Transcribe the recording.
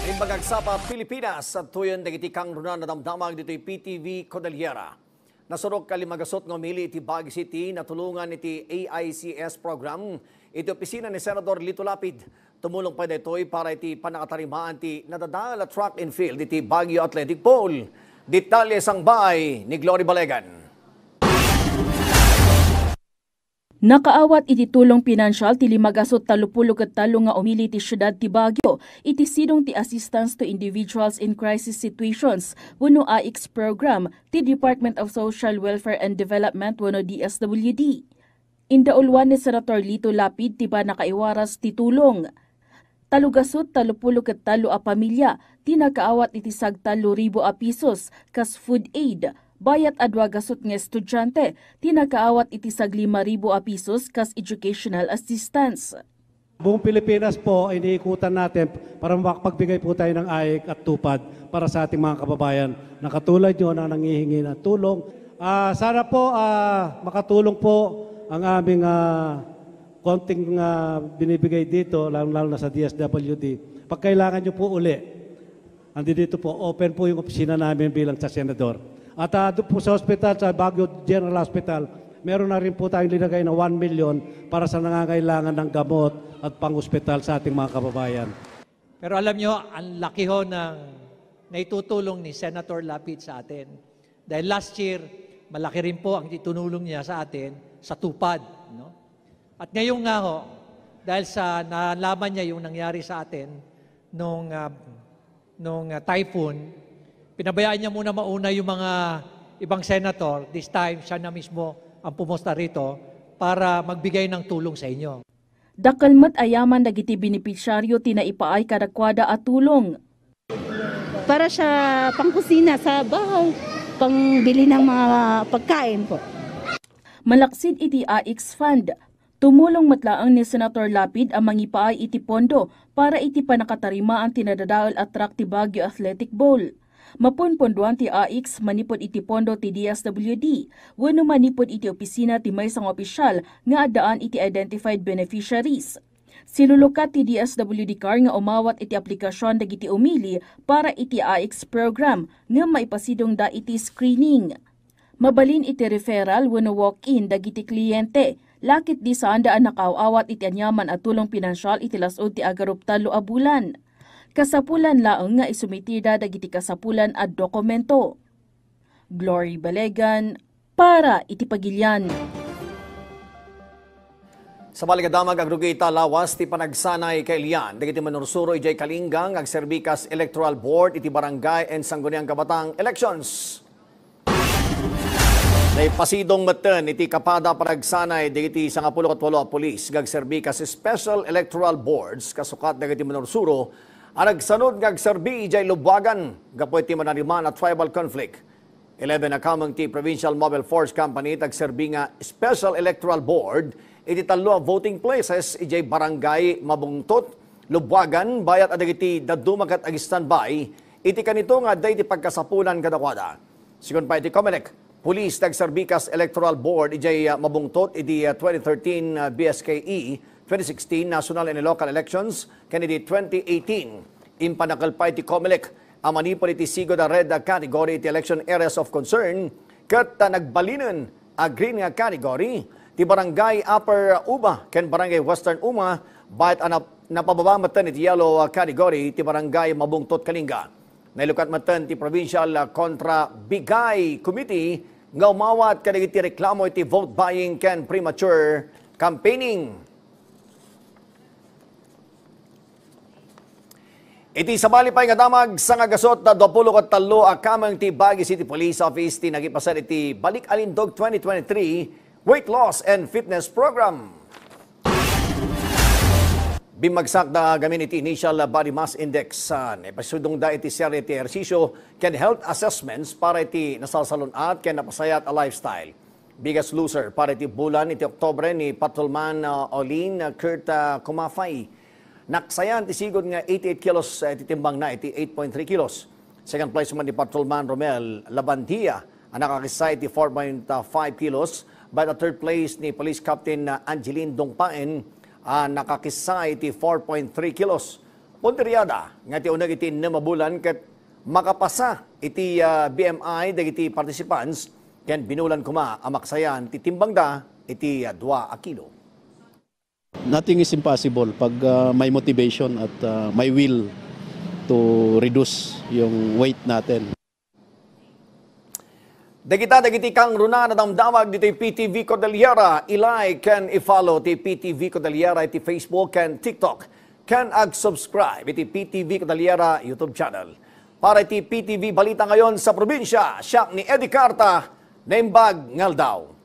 Timbagag pagagsapa Pilipinas at tuyon dagiti kang runa na damdamag dito'y PTV Cordillera. Nasurok kalimagasot ng umili iti Baguio City na tulungan iti AICS program iti opisina ni Senador Lito Lapid. Tumulong pa dito'y para iti panakatarimaan ti nadadala track and field iti Baguio Athletic Bowl. Detalye sang bahay ni Glory Balegan. Nakaawat iti tulong pinansyal ti limagasot talupulog at talo nga umili ti syudad ti Baguio iti sidong ti Assistance to Individuals in Crisis Situations wano AIX program ti Department of Social Welfare and Development wano DSWD. Indaulwan ni Senator Lito Lapid ti ba nakaiwaras ti tulong talugasot talupulog at talo a pamilya, ti nakaawat iti sagtalo ribo a kas food aid, bayat adwa gasot nga estudyante, tinakaawat iti sag 5,000 a pesos kas educational assistance. Buong Pilipinas po, iniikutan natin para makapagbigay po tayo ng aik at tupad para sa ating mga kababayan na katulad nyo na nangihingi ng tulong. Uh, sana po uh, makatulong po ang aming uh, konting uh, binibigay dito, lalo-lalo na sa DSWD. Pag kailangan nyo po uli, dito po, open po yung opisina namin bilang sa senador. At uh, po sa hospital, sa Baguio General Hospital, meron na rin po tayong linagay na 1 million para sa nangangailangan ng gamot at pang-hospital sa ating mga kababayan. Pero alam nyo, ang laki ho ng naitutulong ni Senator Lapid sa atin. Dahil last year, malaki rin po ang itunulong niya sa atin sa tupad. No? At ngayon nga ho, dahil sa nalaman niya yung nangyari sa atin nung, uh, nung uh, typhoon, Pinabayaan niya muna mauna yung mga ibang senator. This time, siya na mismo ang pumusta rito para magbigay ng tulong sa inyo. Dakalmat ayaman dagiti binipisyaryo tinaipaay kadakwada at tulong. Para sa pangkusina sa bahay, pangbili ng mga pagkain po. Malaksid iti AX Fund. Tumulong matlaang ni Senator Lapid ang mangipaay iti pondo para iti panakatarima ang tinadadaal at track Baguio Athletic Bowl. Mapun ti AX manipod iti pondo ti DSWD, wano manipod iti opisina ti may sang opisyal nga adaan iti identified beneficiaries. Silulukat ti DSWD car nga umawat iti aplikasyon dagiti umili para iti AX program nga maipasidong da iti screening. Mabalin iti referral wano walk-in dagiti kliyente lakit di saan daan nakawawat iti anyaman at tulong pinansyal iti lasod ti agarup agaruptalo a bulan kasapulan laeng nga isumitida dagiti kasapulan at dokumento. Glory Balegan para iti itipagilyan. Sa baligadamag agrugita lawas ti panagsanay kay Lian, dagiti manursuro ijay kalinggang ag Serbikas Electoral Board iti Barangay and Sangguniang Kabatang Elections. Day pasidong maten iti kapada panagsanay dagiti sangapulo at walo a pulis gag Special Electoral Boards kasukat dagiti manursuro Anagsanod nga agserbi ijay lubwagan gapoy ti mananiman at tribal conflict. 11 akamang ti Provincial Mobile Force Company tagserbi nga Special Electoral Board iti talo voting places ijay barangay Mabungtot, Lubwagan, bayat adagiti dadumag at agistandby iti kanito nga day ti pagkasapunan kadakwada. Sigon pa iti Comelec, Police tagserbikas Electoral Board ijay ah, mabungtot iti 2013 ah, ah, BSKE 2016 national and local elections, candidate 2018. Impanakalpay ti COMELEC, amani politisigo da red category ti election areas of concern, kat ta nagbalinan a green nga category, ti barangay Upper Uba, ken barangay Western Uma, bayat anap napababa matan iti yellow category ti barangay Mabungtot Kalinga. Nailukat matan ti Provincial Contra Bigay Committee nga umawat kadagiti reklamo iti vote buying ken premature campaigning. Iti sabali pa nga damag sa nga gasot na 23 a kamang ti Baguio City Police Office ti nagipasan iti Balik Alindog 2023 Weight Loss and Fitness Program. Bimagsak na gamin iti Initial Body Mass Index. Epasudong da iti seri iti ersisyo can health assessments para iti nasalsalon at ken napasayat a lifestyle. Biggest loser para iti bulan iti Oktobre ni Patrolman uh, Olin Kurt uh, Kumafay. Naksayan ti nga 88 kilos uh, titimbang na, 88.3 kilos. Second place man ni Patrolman Romel Labandia, ang nakakisay ti 4.5 kilos. By the third place ni Police Captain Angeline Dongpaen, uh, nakakisay ti 4.3 kilos. Punteriada, nga ti unag iti namabulan kat makapasa iti uh, ah, BMI dagiti participants ken binulan kuma amaksayan titimbang da iti 2 ah, a kilo nothing is impossible pag uh, may motivation at uh, may will to reduce yung weight natin. Dagita dagiti kang runa na damdamag dito PTV Cordillera. Ilay can i-follow ti PTV Cordillera iti Facebook and TikTok. Can ag-subscribe iti PTV Cordillera YouTube channel. Para iti PTV Balita ngayon sa probinsya, siya ni Eddie Carta, naimbag ngaldaw.